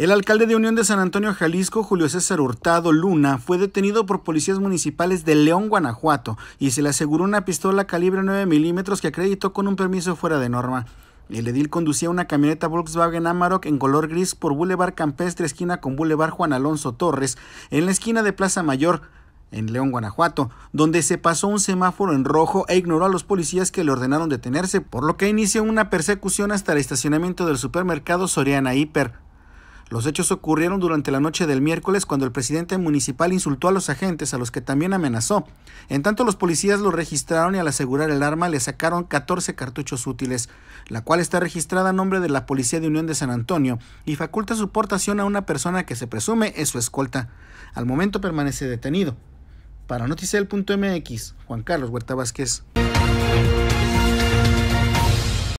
El alcalde de Unión de San Antonio, Jalisco, Julio César Hurtado Luna, fue detenido por policías municipales de León, Guanajuato, y se le aseguró una pistola calibre 9 milímetros que acreditó con un permiso fuera de norma. El edil conducía una camioneta Volkswagen Amarok en color gris por Boulevard Campestre, esquina con Boulevard Juan Alonso Torres, en la esquina de Plaza Mayor, en León, Guanajuato, donde se pasó un semáforo en rojo e ignoró a los policías que le ordenaron detenerse, por lo que inició una persecución hasta el estacionamiento del supermercado Soriana Hiper. Los hechos ocurrieron durante la noche del miércoles cuando el presidente municipal insultó a los agentes, a los que también amenazó. En tanto, los policías lo registraron y al asegurar el arma le sacaron 14 cartuchos útiles, la cual está registrada a nombre de la Policía de Unión de San Antonio y faculta su portación a una persona que se presume es su escolta. Al momento permanece detenido. Para Noticel.mx, Juan Carlos Huerta Vázquez.